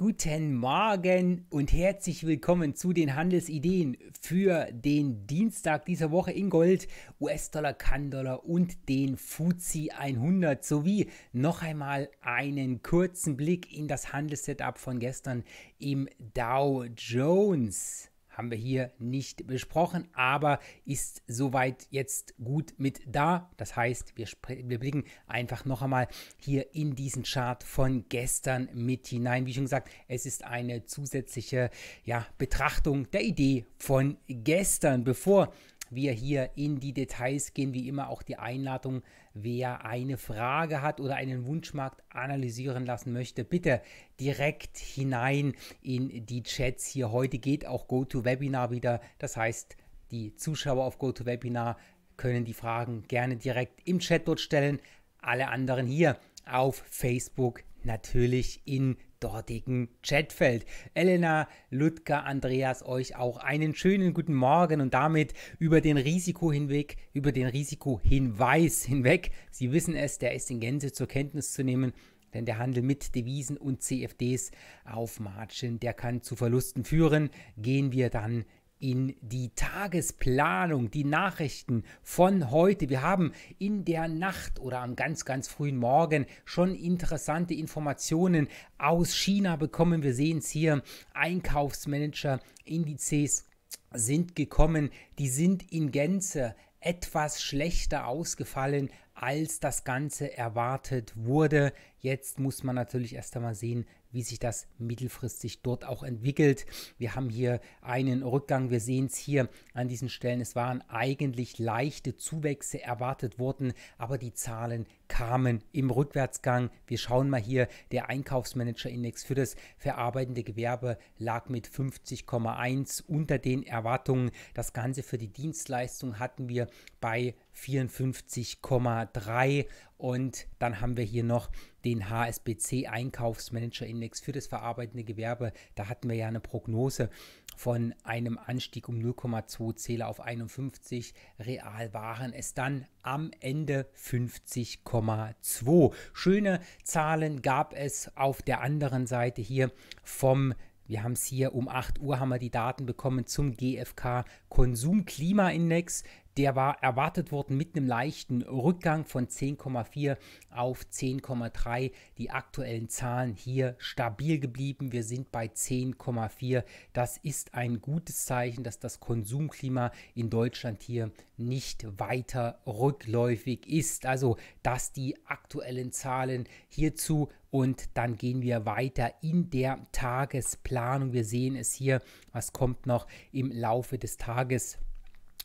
Guten Morgen und herzlich willkommen zu den Handelsideen für den Dienstag dieser Woche in Gold, US-Dollar, Kandollar und den Fuzi 100 sowie noch einmal einen kurzen Blick in das Handelssetup von gestern im Dow Jones haben wir hier nicht besprochen, aber ist soweit jetzt gut mit da. Das heißt, wir, wir blicken einfach noch einmal hier in diesen Chart von gestern mit hinein. Wie schon gesagt, es ist eine zusätzliche ja, Betrachtung der Idee von gestern. Bevor wir hier in die Details gehen, wie immer auch die Einladung wer eine Frage hat oder einen Wunschmarkt analysieren lassen möchte, bitte direkt hinein in die Chats hier. Heute geht auch GoToWebinar wieder. Das heißt, die Zuschauer auf GoToWebinar können die Fragen gerne direkt im Chat dort stellen. Alle anderen hier auf Facebook natürlich in dortigen Chatfeld. Elena, Ludger, Andreas, euch auch einen schönen guten Morgen und damit über den Risiko hinweg, über den Risikohinweis hinweg. Sie wissen es, der ist in Gänze zur Kenntnis zu nehmen. Denn der Handel mit Devisen und CFDs auf Margin, der kann zu Verlusten führen. Gehen wir dann in die Tagesplanung, die Nachrichten von heute. Wir haben in der Nacht oder am ganz, ganz frühen Morgen schon interessante Informationen aus China bekommen. Wir sehen es hier, Einkaufsmanager-Indizes sind gekommen, die sind in Gänze etwas schlechter ausgefallen, als das Ganze erwartet wurde. Jetzt muss man natürlich erst einmal sehen, wie sich das mittelfristig dort auch entwickelt. Wir haben hier einen Rückgang. Wir sehen es hier an diesen Stellen. Es waren eigentlich leichte Zuwächse erwartet worden, aber die Zahlen kamen im Rückwärtsgang. Wir schauen mal hier, der Einkaufsmanager-Index für das verarbeitende Gewerbe lag mit 50,1 unter den Erwartungen. Das Ganze für die Dienstleistung hatten wir bei 54,3 und dann haben wir hier noch den HSBC Einkaufsmanager-Index für das verarbeitende Gewerbe. Da hatten wir ja eine Prognose von einem Anstieg um 0,2 Zähler auf 51. Real waren es dann am Ende 50,3. 2,2. Schöne Zahlen gab es auf der anderen Seite hier vom wir haben es hier um 8 Uhr haben wir die Daten bekommen zum GfK Konsumklimaindex. Der war erwartet worden mit einem leichten Rückgang von 10,4 auf 10,3. Die aktuellen Zahlen hier stabil geblieben. Wir sind bei 10,4. Das ist ein gutes Zeichen, dass das Konsumklima in Deutschland hier nicht weiter rückläufig ist. Also, dass die aktuellen Zahlen hierzu und dann gehen wir weiter in der Tagesplanung. Wir sehen es hier, was kommt noch im Laufe des Tages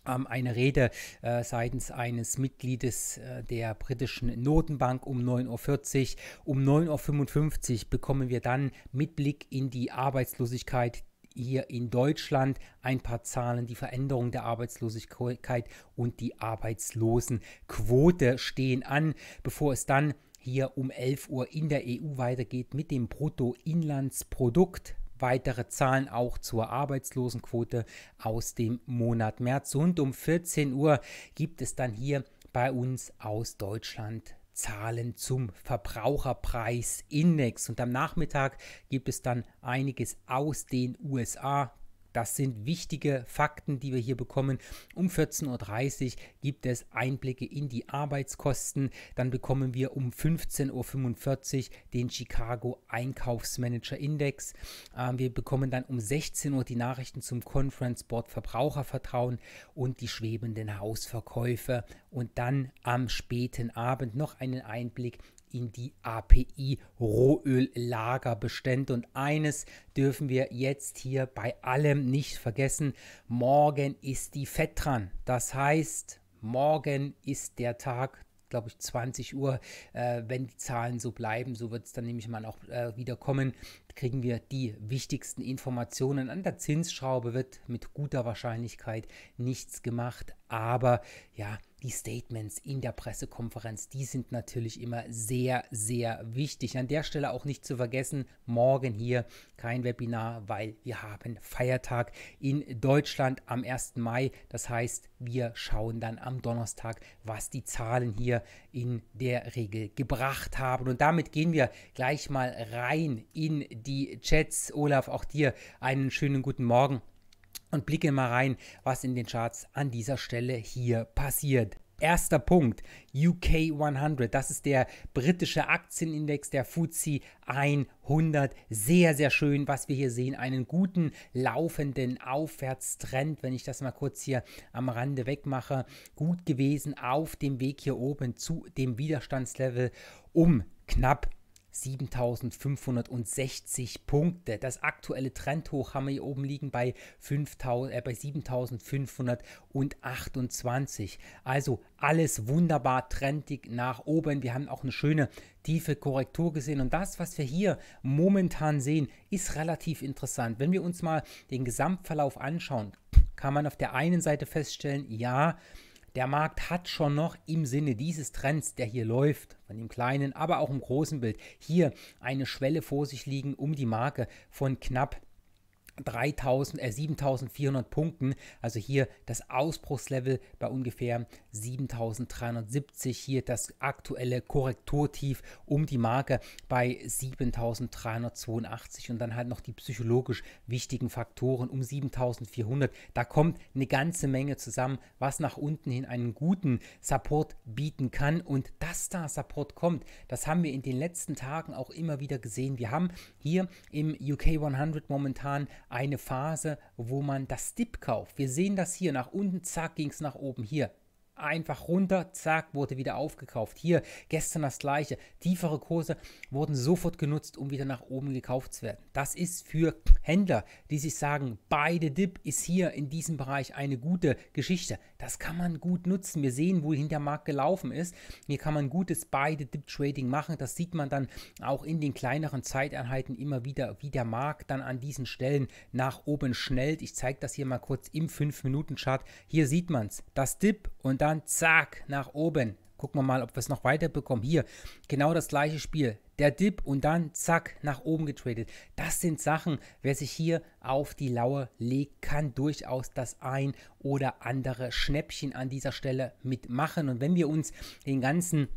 ähm, eine Rede äh, seitens eines Mitgliedes äh, der britischen Notenbank um 9.40 Uhr. Um 9.55 Uhr bekommen wir dann mit Blick in die Arbeitslosigkeit hier in Deutschland ein paar Zahlen, die Veränderung der Arbeitslosigkeit und die Arbeitslosenquote stehen an, bevor es dann hier um 11 Uhr in der EU weitergeht mit dem Bruttoinlandsprodukt. Weitere Zahlen auch zur Arbeitslosenquote aus dem Monat März. Und um 14 Uhr gibt es dann hier bei uns aus Deutschland Zahlen zum Verbraucherpreisindex. Und am Nachmittag gibt es dann einiges aus den USA, das sind wichtige Fakten, die wir hier bekommen. Um 14.30 Uhr gibt es Einblicke in die Arbeitskosten. Dann bekommen wir um 15.45 Uhr den Chicago Einkaufsmanager Index. Ähm, wir bekommen dann um 16 Uhr die Nachrichten zum Conference Board Verbrauchervertrauen und die schwebenden Hausverkäufe. Und dann am späten Abend noch einen Einblick in die API Rohöllagerbestände. Und eines dürfen wir jetzt hier bei allem nicht vergessen. Morgen ist die Fett dran. Das heißt, morgen ist der Tag, glaube ich, 20 Uhr, äh, wenn die Zahlen so bleiben, so wird es dann nämlich mal auch äh, wieder kommen, kriegen wir die wichtigsten Informationen. An der Zinsschraube wird mit guter Wahrscheinlichkeit nichts gemacht, aber ja, die Statements in der Pressekonferenz, die sind natürlich immer sehr, sehr wichtig. An der Stelle auch nicht zu vergessen, morgen hier kein Webinar, weil wir haben Feiertag in Deutschland am 1. Mai. Das heißt, wir schauen dann am Donnerstag, was die Zahlen hier in der Regel gebracht haben. Und damit gehen wir gleich mal rein in die Chats. Olaf, auch dir einen schönen guten Morgen und blicke mal rein, was in den Charts an dieser Stelle hier passiert. Erster Punkt, UK 100, das ist der britische Aktienindex der FTSE 100. Sehr, sehr schön, was wir hier sehen. Einen guten laufenden Aufwärtstrend, wenn ich das mal kurz hier am Rande wegmache. Gut gewesen auf dem Weg hier oben zu dem Widerstandslevel um knapp 7560 Punkte. Das aktuelle Trendhoch haben wir hier oben liegen bei, 5, äh, bei 7528. Also alles wunderbar trendig nach oben. Wir haben auch eine schöne tiefe Korrektur gesehen. Und das, was wir hier momentan sehen, ist relativ interessant. Wenn wir uns mal den Gesamtverlauf anschauen, kann man auf der einen Seite feststellen, ja, der Markt hat schon noch im Sinne dieses Trends, der hier läuft, von dem kleinen, aber auch im großen Bild, hier eine Schwelle vor sich liegen, um die Marke von knapp 3000, äh, 7400 Punkten. Also hier das Ausbruchslevel bei ungefähr 7370. Hier das aktuelle Korrekturtief um die Marke bei 7382 und dann halt noch die psychologisch wichtigen Faktoren um 7400. Da kommt eine ganze Menge zusammen, was nach unten hin einen guten Support bieten kann. Und dass da Support kommt, das haben wir in den letzten Tagen auch immer wieder gesehen. Wir haben hier im UK 100 momentan eine Phase, wo man das Dip kauft. Wir sehen das hier nach unten, zack, ging es nach oben. Hier, einfach runter, zack, wurde wieder aufgekauft. Hier gestern das gleiche. Tiefere Kurse wurden sofort genutzt, um wieder nach oben gekauft zu werden. Das ist für Händler, die sich sagen, beide Dip ist hier in diesem Bereich eine gute Geschichte. Das kann man gut nutzen. Wir sehen, wohin der Markt gelaufen ist. Hier kann man gutes beide Dip Trading machen. Das sieht man dann auch in den kleineren Zeiteinheiten immer wieder, wie der Markt dann an diesen Stellen nach oben schnellt. Ich zeige das hier mal kurz im 5-Minuten-Chart. Hier sieht man es. Das Dip und das dann zack, nach oben. Gucken wir mal, ob wir es noch weiter bekommen. Hier, genau das gleiche Spiel. Der Dip und dann zack, nach oben getradet. Das sind Sachen, wer sich hier auf die Lauer legt, kann durchaus das ein oder andere Schnäppchen an dieser Stelle mitmachen. Und wenn wir uns den ganzen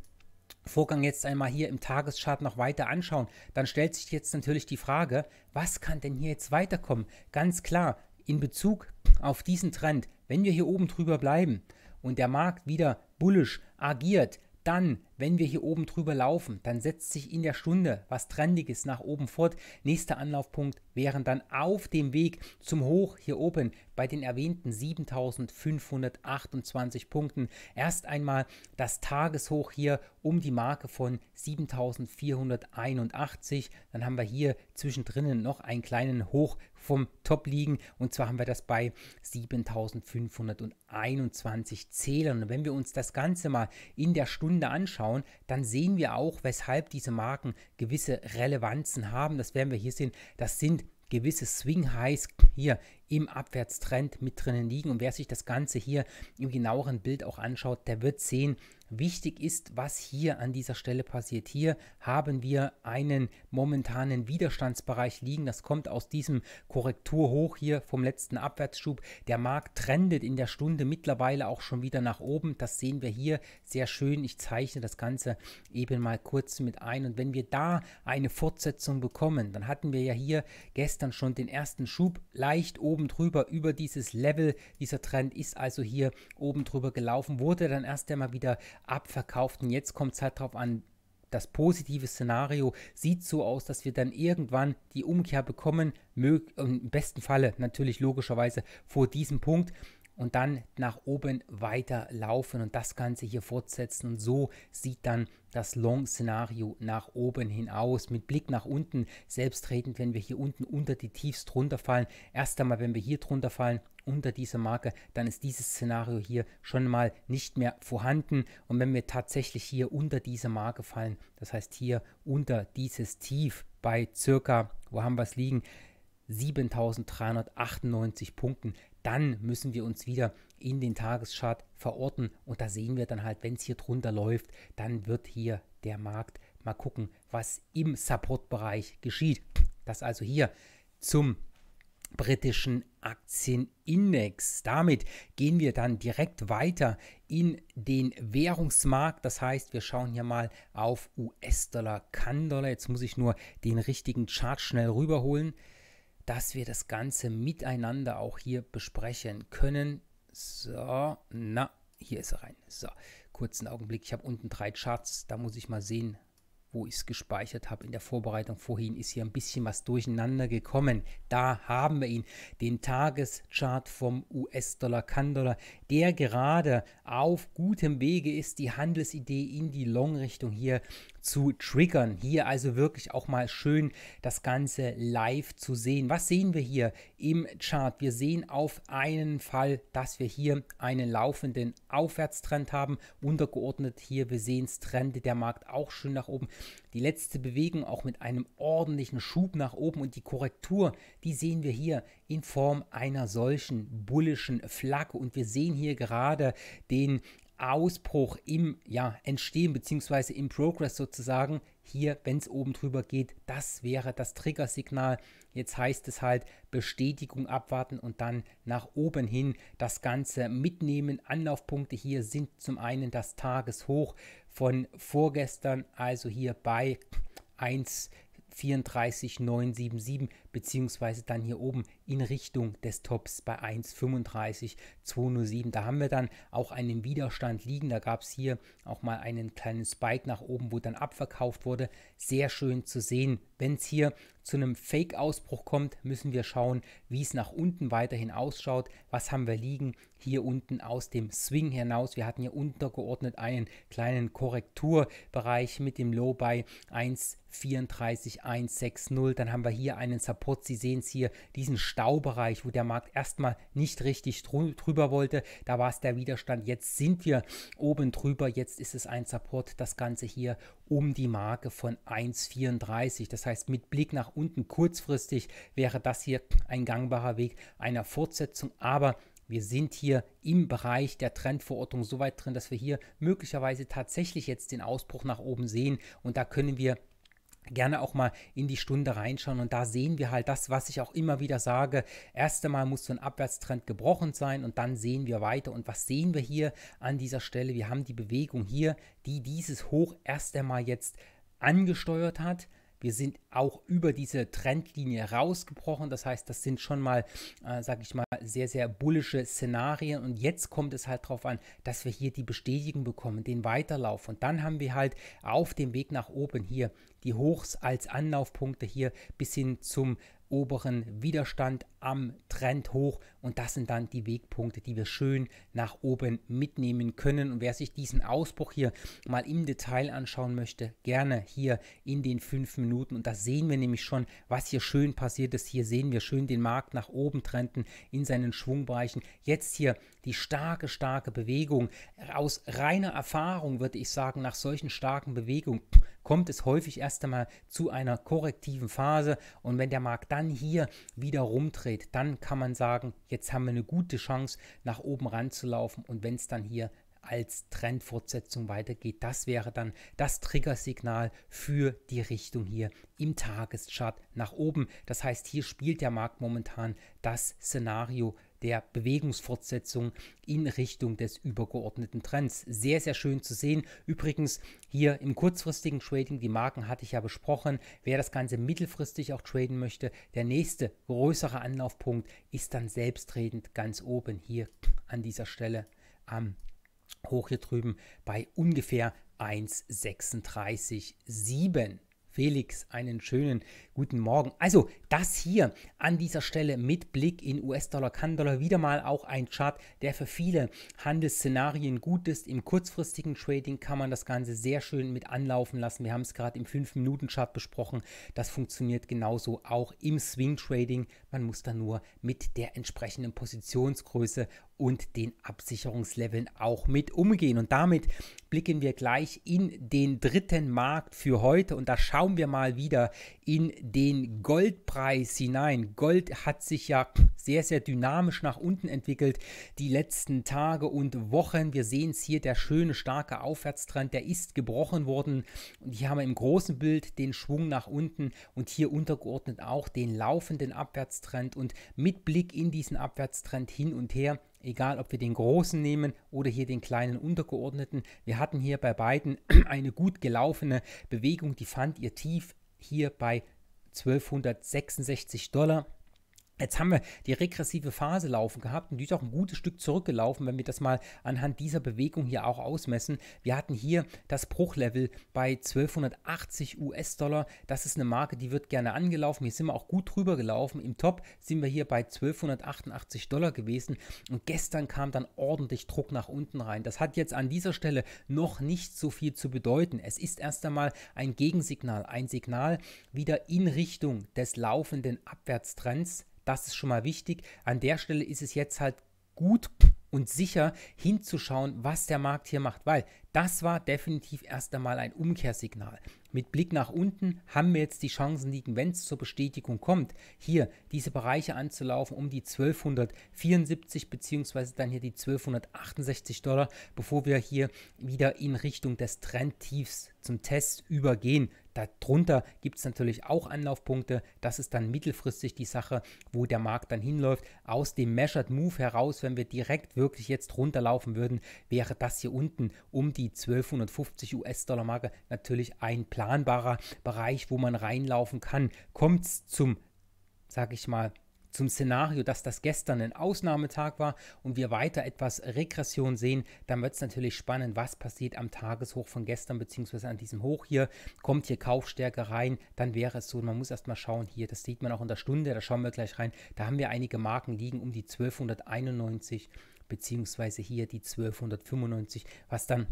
Vorgang jetzt einmal hier im Tageschart noch weiter anschauen, dann stellt sich jetzt natürlich die Frage, was kann denn hier jetzt weiterkommen? Ganz klar, in Bezug auf diesen Trend, wenn wir hier oben drüber bleiben, und der Markt wieder bullisch agiert, dann wenn wir hier oben drüber laufen, dann setzt sich in der Stunde was Trendiges nach oben fort. Nächster Anlaufpunkt wären dann auf dem Weg zum Hoch hier oben bei den erwähnten 7528 Punkten. Erst einmal das Tageshoch hier um die Marke von 7481. Dann haben wir hier zwischendrin noch einen kleinen Hoch vom Top liegen und zwar haben wir das bei 7521 Zählern. Und wenn wir uns das Ganze mal in der Stunde anschauen, anschauen, dann sehen wir auch, weshalb diese Marken gewisse Relevanzen haben. Das werden wir hier sehen. Das sind gewisse Swing-Highs hier im Abwärtstrend mit drinnen liegen. Und wer sich das Ganze hier im genaueren Bild auch anschaut, der wird sehen, Wichtig ist, was hier an dieser Stelle passiert. Hier haben wir einen momentanen Widerstandsbereich liegen. Das kommt aus diesem Korrekturhoch hier vom letzten Abwärtsschub. Der Markt trendet in der Stunde mittlerweile auch schon wieder nach oben. Das sehen wir hier sehr schön. Ich zeichne das Ganze eben mal kurz mit ein. Und wenn wir da eine Fortsetzung bekommen, dann hatten wir ja hier gestern schon den ersten Schub leicht oben drüber über dieses Level. Dieser Trend ist also hier oben drüber gelaufen, wurde dann erst einmal wieder abverkauft. Und jetzt kommt es halt darauf an, das positive Szenario sieht so aus, dass wir dann irgendwann die Umkehr bekommen, im besten Falle natürlich logischerweise vor diesem Punkt und dann nach oben weiter laufen und das Ganze hier fortsetzen. Und so sieht dann das Long-Szenario nach oben hinaus. Mit Blick nach unten, selbstredend, wenn wir hier unten unter die Tiefs drunter fallen. Erst einmal, wenn wir hier drunter fallen, unter dieser Marke, dann ist dieses Szenario hier schon mal nicht mehr vorhanden. Und wenn wir tatsächlich hier unter diese Marke fallen, das heißt hier unter dieses Tief bei circa, wo haben wir es liegen? 7398 Punkten, dann müssen wir uns wieder in den Tageschart verorten und da sehen wir dann halt, wenn es hier drunter läuft, dann wird hier der Markt mal gucken, was im Supportbereich geschieht. Das also hier zum britischen Aktienindex. Damit gehen wir dann direkt weiter in den Währungsmarkt. Das heißt, wir schauen hier mal auf US-Dollar, kann Jetzt muss ich nur den richtigen Chart schnell rüberholen dass wir das Ganze miteinander auch hier besprechen können. So, na, hier ist er rein. So, kurzen Augenblick. Ich habe unten drei Charts. Da muss ich mal sehen, wo ich es gespeichert habe in der Vorbereitung vorhin, ist hier ein bisschen was durcheinander gekommen. Da haben wir ihn, den Tageschart vom us dollar kann der gerade auf gutem Wege ist, die Handelsidee in die Long-Richtung hier zu triggern. Hier also wirklich auch mal schön das Ganze live zu sehen. Was sehen wir hier im Chart? Wir sehen auf einen Fall, dass wir hier einen laufenden Aufwärtstrend haben. Untergeordnet hier, wir sehen es, Trende der Markt auch schön nach oben. Die letzte Bewegung auch mit einem ordentlichen Schub nach oben und die Korrektur, die sehen wir hier in Form einer solchen bullischen Flagge. Und wir sehen hier gerade den Ausbruch im ja, Entstehen beziehungsweise im Progress sozusagen. Hier, wenn es oben drüber geht, das wäre das Triggersignal. Jetzt heißt es halt Bestätigung abwarten und dann nach oben hin das Ganze mitnehmen. Anlaufpunkte hier sind zum einen das Tageshoch von vorgestern, also hier bei 1, 34977 beziehungsweise dann hier oben in Richtung des Tops bei 1,35207. Da haben wir dann auch einen Widerstand liegen. Da gab es hier auch mal einen kleinen Spike nach oben, wo dann abverkauft wurde. Sehr schön zu sehen. Wenn es hier zu einem Fake-Ausbruch kommt, müssen wir schauen, wie es nach unten weiterhin ausschaut. Was haben wir liegen? Hier unten aus dem Swing hinaus. Wir hatten hier untergeordnet einen kleinen Korrekturbereich mit dem Low bei 1. 34160. Dann haben wir hier einen Support. Sie sehen es hier, diesen Staubereich, wo der Markt erstmal nicht richtig drüber wollte. Da war es der Widerstand. Jetzt sind wir oben drüber. Jetzt ist es ein Support. Das Ganze hier um die Marke von 1,34. Das heißt, mit Blick nach unten kurzfristig wäre das hier ein gangbarer Weg einer Fortsetzung. Aber wir sind hier im Bereich der Trendverordnung so weit drin, dass wir hier möglicherweise tatsächlich jetzt den Ausbruch nach oben sehen. Und da können wir gerne auch mal in die Stunde reinschauen und da sehen wir halt das, was ich auch immer wieder sage. Erst einmal muss so ein Abwärtstrend gebrochen sein und dann sehen wir weiter. Und was sehen wir hier an dieser Stelle? Wir haben die Bewegung hier, die dieses Hoch erst einmal jetzt angesteuert hat wir sind auch über diese Trendlinie rausgebrochen. Das heißt, das sind schon mal, äh, sage ich mal, sehr, sehr bullische Szenarien. Und jetzt kommt es halt darauf an, dass wir hier die Bestätigung bekommen, den Weiterlauf. Und dann haben wir halt auf dem Weg nach oben hier die Hochs als Anlaufpunkte hier bis hin zum oberen Widerstand am Trend hoch und das sind dann die Wegpunkte, die wir schön nach oben mitnehmen können. Und wer sich diesen Ausbruch hier mal im Detail anschauen möchte, gerne hier in den fünf Minuten. Und da sehen wir nämlich schon, was hier schön passiert ist. Hier sehen wir schön den Markt nach oben trenden in seinen Schwungbereichen. Jetzt hier die starke, starke Bewegung. Aus reiner Erfahrung würde ich sagen, nach solchen starken Bewegungen kommt es häufig erst einmal zu einer korrektiven Phase. Und wenn der Markt dann hier wieder rumdreht, dann kann man sagen, jetzt haben wir eine gute Chance, nach oben ranzulaufen. Und wenn es dann hier als Trendfortsetzung weitergeht. Das wäre dann das Triggersignal für die Richtung hier im Tageschart nach oben. Das heißt, hier spielt der Markt momentan das Szenario der Bewegungsfortsetzung in Richtung des übergeordneten Trends. Sehr, sehr schön zu sehen. Übrigens hier im kurzfristigen Trading, die Marken hatte ich ja besprochen. Wer das Ganze mittelfristig auch traden möchte, der nächste größere Anlaufpunkt ist dann selbstredend ganz oben hier an dieser Stelle am Hoch hier drüben bei ungefähr 1,36,7. Felix, einen schönen guten Morgen. Also das hier an dieser Stelle mit Blick in US-Dollar, Kann-Dollar wieder mal auch ein Chart, der für viele Handelsszenarien gut ist. Im kurzfristigen Trading kann man das Ganze sehr schön mit anlaufen lassen. Wir haben es gerade im 5-Minuten-Chart besprochen. Das funktioniert genauso auch im Swing-Trading. Man muss da nur mit der entsprechenden Positionsgröße und den Absicherungsleveln auch mit umgehen. Und damit blicken wir gleich in den dritten Markt für heute und da schauen wir mal wieder in den Goldpreis hinein. Gold hat sich ja sehr, sehr dynamisch nach unten entwickelt die letzten Tage und Wochen. Wir sehen es hier, der schöne, starke Aufwärtstrend, der ist gebrochen worden. Und hier haben wir im großen Bild den Schwung nach unten und hier untergeordnet auch den laufenden Abwärtstrend. Und mit Blick in diesen Abwärtstrend hin und her egal ob wir den großen nehmen oder hier den kleinen untergeordneten. Wir hatten hier bei beiden eine gut gelaufene Bewegung, die fand ihr tief hier bei 1266 Dollar. Jetzt haben wir die regressive Phase laufen gehabt und die ist auch ein gutes Stück zurückgelaufen, wenn wir das mal anhand dieser Bewegung hier auch ausmessen. Wir hatten hier das Bruchlevel bei 1280 US-Dollar. Das ist eine Marke, die wird gerne angelaufen. Hier sind wir auch gut drüber gelaufen. Im Top sind wir hier bei 1288 Dollar gewesen und gestern kam dann ordentlich Druck nach unten rein. Das hat jetzt an dieser Stelle noch nicht so viel zu bedeuten. Es ist erst einmal ein Gegensignal, ein Signal wieder in Richtung des laufenden Abwärtstrends das ist schon mal wichtig. An der Stelle ist es jetzt halt gut und sicher hinzuschauen, was der Markt hier macht, weil das war definitiv erst einmal ein Umkehrsignal. Mit Blick nach unten haben wir jetzt die Chancen liegen, wenn es zur Bestätigung kommt, hier diese Bereiche anzulaufen um die 1274 beziehungsweise dann hier die 1268 Dollar, bevor wir hier wieder in Richtung des Trendtiefs zum Test übergehen. Darunter gibt es natürlich auch Anlaufpunkte. Das ist dann mittelfristig die Sache, wo der Markt dann hinläuft. Aus dem Measured Move heraus, wenn wir direkt wirklich jetzt runterlaufen würden, wäre das hier unten um die die 1250 US-Dollar-Marke natürlich ein planbarer Bereich, wo man reinlaufen kann. Kommt es zum, sag ich mal, zum Szenario, dass das gestern ein Ausnahmetag war und wir weiter etwas Regression sehen, dann wird es natürlich spannend, was passiert am Tageshoch von gestern bzw. an diesem Hoch hier. Kommt hier Kaufstärke rein, dann wäre es so, man muss erstmal schauen hier, das sieht man auch in der Stunde, da schauen wir gleich rein, da haben wir einige Marken liegen um die 1291 beziehungsweise hier die 1295, was dann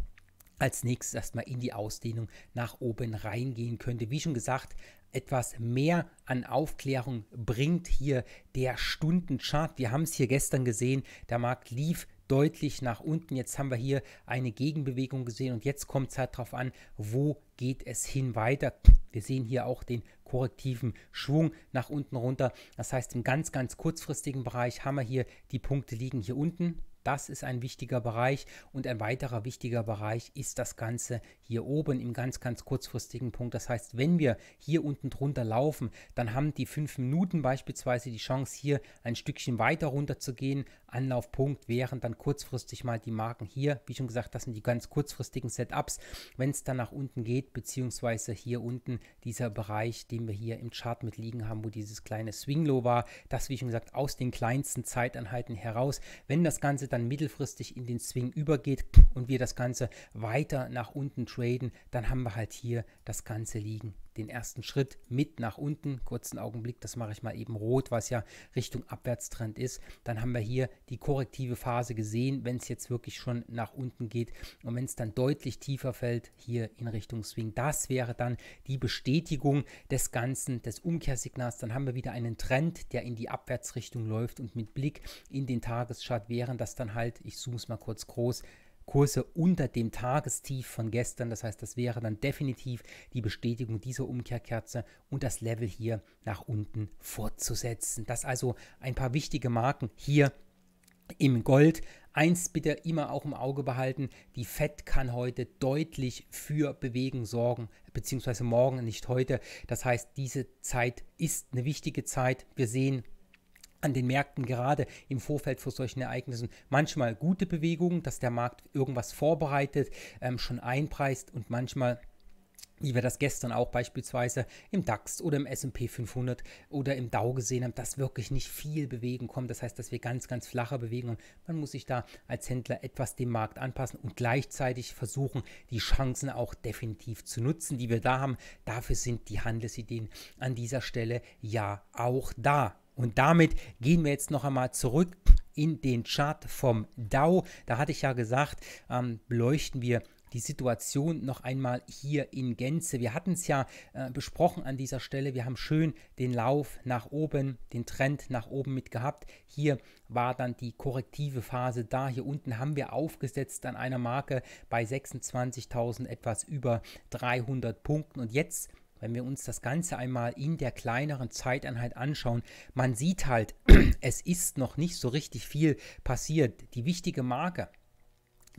als nächstes erstmal in die Ausdehnung nach oben reingehen könnte. Wie schon gesagt, etwas mehr an Aufklärung bringt hier der Stundenchart. Wir haben es hier gestern gesehen, der Markt lief deutlich nach unten. Jetzt haben wir hier eine Gegenbewegung gesehen und jetzt kommt es halt darauf an, wo geht es hin weiter. Wir sehen hier auch den korrektiven Schwung nach unten runter. Das heißt, im ganz, ganz kurzfristigen Bereich haben wir hier die Punkte liegen hier unten das ist ein wichtiger Bereich. Und ein weiterer wichtiger Bereich ist das Ganze hier oben im ganz, ganz kurzfristigen Punkt. Das heißt, wenn wir hier unten drunter laufen, dann haben die fünf Minuten beispielsweise die Chance, hier ein Stückchen weiter runter zu gehen. Anlaufpunkt wären dann kurzfristig mal die Marken hier. Wie schon gesagt, das sind die ganz kurzfristigen Setups. Wenn es dann nach unten geht, beziehungsweise hier unten dieser Bereich, den wir hier im Chart mit liegen haben, wo dieses kleine Swing Low war, das wie schon gesagt aus den kleinsten Zeiteinheiten heraus. Wenn das Ganze dann dann mittelfristig in den Swing übergeht und wir das Ganze weiter nach unten traden, dann haben wir halt hier das Ganze liegen den ersten Schritt mit nach unten. Kurzen Augenblick, das mache ich mal eben rot, was ja Richtung Abwärtstrend ist. Dann haben wir hier die korrektive Phase gesehen, wenn es jetzt wirklich schon nach unten geht und wenn es dann deutlich tiefer fällt, hier in Richtung Swing. Das wäre dann die Bestätigung des Ganzen, des Umkehrsignals. Dann haben wir wieder einen Trend, der in die Abwärtsrichtung läuft und mit Blick in den Tagesschart wären das dann halt, ich zoome es mal kurz groß, Kurse unter dem Tagestief von gestern. Das heißt, das wäre dann definitiv die Bestätigung dieser Umkehrkerze und das Level hier nach unten fortzusetzen. Das also ein paar wichtige Marken hier im Gold. Eins bitte immer auch im Auge behalten, die FED kann heute deutlich für Bewegung sorgen, beziehungsweise morgen, nicht heute. Das heißt, diese Zeit ist eine wichtige Zeit. Wir sehen an den Märkten gerade im Vorfeld vor solchen Ereignissen manchmal gute Bewegungen, dass der Markt irgendwas vorbereitet, ähm, schon einpreist und manchmal wie wir das gestern auch beispielsweise im DAX oder im SP 500 oder im Dow gesehen haben, dass wirklich nicht viel Bewegung kommt. Das heißt, dass wir ganz, ganz flache Bewegungen. Man muss sich da als Händler etwas dem Markt anpassen und gleichzeitig versuchen, die Chancen auch definitiv zu nutzen, die wir da haben. Dafür sind die Handelsideen an dieser Stelle ja auch da. Und damit gehen wir jetzt noch einmal zurück in den Chart vom Dow. Da hatte ich ja gesagt, ähm, beleuchten wir die Situation noch einmal hier in Gänze. Wir hatten es ja äh, besprochen an dieser Stelle. Wir haben schön den Lauf nach oben, den Trend nach oben mit gehabt. Hier war dann die korrektive Phase da. Hier unten haben wir aufgesetzt an einer Marke bei 26.000 etwas über 300 Punkten. Und jetzt wenn wir uns das Ganze einmal in der kleineren Zeiteinheit anschauen, man sieht halt, es ist noch nicht so richtig viel passiert. Die wichtige Marke,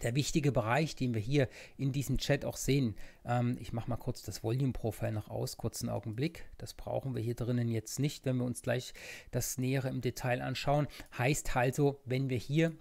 der wichtige Bereich, den wir hier in diesem Chat auch sehen, ähm, ich mache mal kurz das Volume Profile noch aus, kurzen Augenblick. Das brauchen wir hier drinnen jetzt nicht, wenn wir uns gleich das Nähere im Detail anschauen. Heißt also, wenn wir hier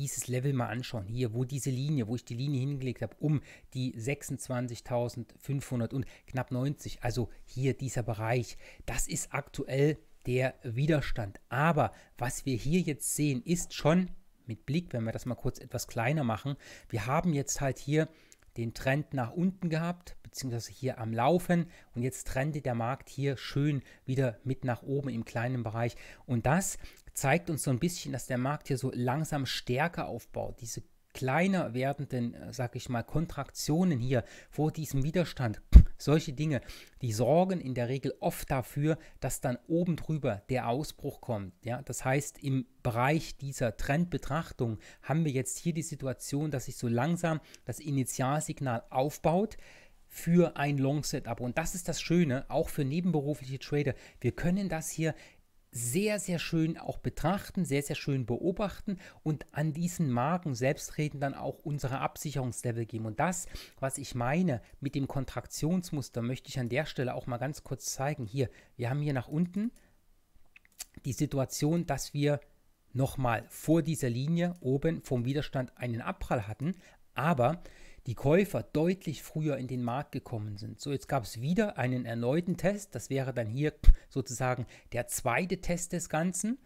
dieses Level mal anschauen. Hier, wo diese Linie, wo ich die Linie hingelegt habe, um die 26.500 und knapp 90. Also hier dieser Bereich. Das ist aktuell der Widerstand. Aber was wir hier jetzt sehen, ist schon mit Blick, wenn wir das mal kurz etwas kleiner machen, wir haben jetzt halt hier den Trend nach unten gehabt, beziehungsweise hier am Laufen und jetzt trendet der Markt hier schön wieder mit nach oben im kleinen Bereich und das zeigt uns so ein bisschen, dass der Markt hier so langsam stärker aufbaut. Diese kleiner werdenden, äh, sag ich mal, Kontraktionen hier vor diesem Widerstand, solche Dinge, die sorgen in der Regel oft dafür, dass dann oben drüber der Ausbruch kommt. Ja, das heißt, im Bereich dieser Trendbetrachtung haben wir jetzt hier die Situation, dass sich so langsam das Initialsignal aufbaut für ein Long Setup. Und das ist das Schöne, auch für nebenberufliche Trader. Wir können das hier sehr, sehr schön auch betrachten, sehr, sehr schön beobachten und an diesen Marken selbstredend dann auch unsere Absicherungslevel geben. Und das, was ich meine mit dem Kontraktionsmuster, möchte ich an der Stelle auch mal ganz kurz zeigen. Hier, wir haben hier nach unten die Situation, dass wir nochmal vor dieser Linie oben vom Widerstand einen Abprall hatten, aber die Käufer deutlich früher in den Markt gekommen sind. So, jetzt gab es wieder einen erneuten Test. Das wäre dann hier sozusagen der zweite Test des Ganzen.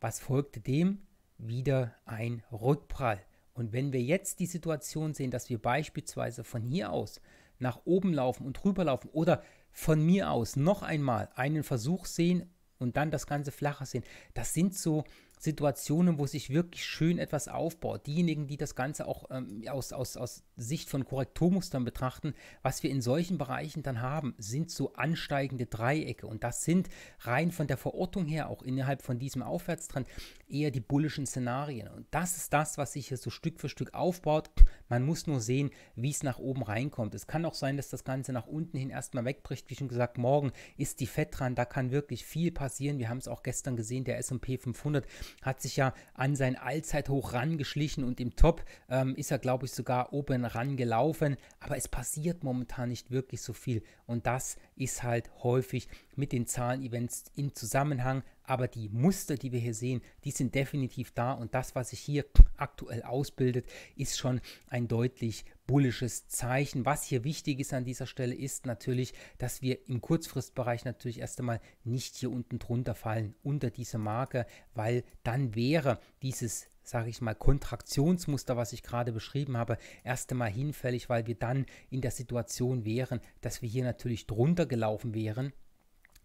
Was folgte dem? Wieder ein Rückprall. Und wenn wir jetzt die Situation sehen, dass wir beispielsweise von hier aus nach oben laufen und rüberlaufen oder von mir aus noch einmal einen Versuch sehen und dann das Ganze flacher sehen, das sind so Situationen, wo sich wirklich schön etwas aufbaut. Diejenigen, die das Ganze auch ähm, aus, aus, aus Sicht von Korrekturmustern betrachten, was wir in solchen Bereichen dann haben, sind so ansteigende Dreiecke. Und das sind rein von der Verortung her, auch innerhalb von diesem Aufwärtstrend, eher die bullischen Szenarien. Und das ist das, was sich hier so Stück für Stück aufbaut. Man muss nur sehen, wie es nach oben reinkommt. Es kann auch sein, dass das Ganze nach unten hin erstmal wegbricht. Wie schon gesagt, morgen ist die Fett dran. Da kann wirklich viel passieren. Wir haben es auch gestern gesehen. Der SP 500 hat sich ja an sein Allzeithoch rangeschlichen und im Top ähm, ist er, glaube ich, sogar oben dann rangelaufen, aber es passiert momentan nicht wirklich so viel und das ist halt häufig mit den Zahlen-Events im Zusammenhang, aber die Muster, die wir hier sehen, die sind definitiv da und das, was sich hier aktuell ausbildet, ist schon ein deutlich bullisches Zeichen. Was hier wichtig ist an dieser Stelle ist natürlich, dass wir im Kurzfristbereich natürlich erst einmal nicht hier unten drunter fallen, unter diese Marke, weil dann wäre dieses sage ich mal, Kontraktionsmuster, was ich gerade beschrieben habe, erst einmal hinfällig, weil wir dann in der Situation wären, dass wir hier natürlich drunter gelaufen wären.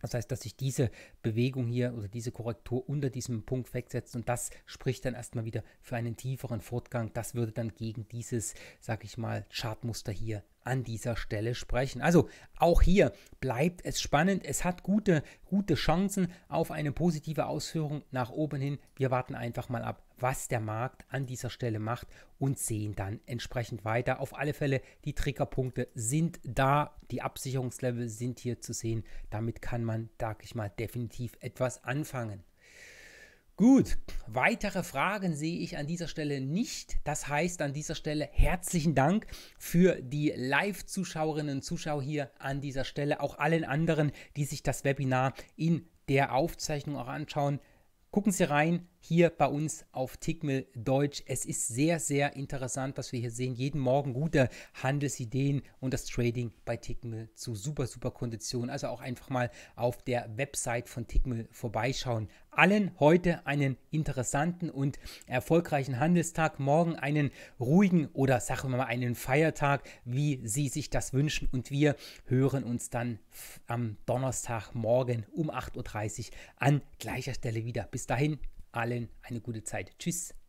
Das heißt, dass sich diese Bewegung hier oder diese Korrektur unter diesem Punkt wegsetzt und das spricht dann erstmal wieder für einen tieferen Fortgang. Das würde dann gegen dieses, sage ich mal, Chartmuster hier an dieser Stelle sprechen. Also auch hier bleibt es spannend. Es hat gute, gute Chancen auf eine positive Ausführung nach oben hin. Wir warten einfach mal ab, was der Markt an dieser Stelle macht und sehen dann entsprechend weiter. Auf alle Fälle, die Triggerpunkte sind da, die Absicherungslevel sind hier zu sehen. Damit kann man, sag ich mal, definitiv etwas anfangen. Gut, weitere Fragen sehe ich an dieser Stelle nicht. Das heißt an dieser Stelle herzlichen Dank für die Live-Zuschauerinnen und Zuschauer hier an dieser Stelle, auch allen anderen, die sich das Webinar in der Aufzeichnung auch anschauen. Gucken Sie rein, hier bei uns auf Tickmill Deutsch. Es ist sehr, sehr interessant, was wir hier sehen, jeden Morgen gute Handelsideen und das Trading bei Tickmill zu super, super Konditionen. Also auch einfach mal auf der Website von Tickmill vorbeischauen. Allen heute einen interessanten und erfolgreichen Handelstag, morgen einen ruhigen oder sagen wir mal einen Feiertag, wie Sie sich das wünschen. Und wir hören uns dann am Donnerstagmorgen um 8.30 Uhr an gleicher Stelle wieder. Bis dahin, allen eine gute Zeit. Tschüss.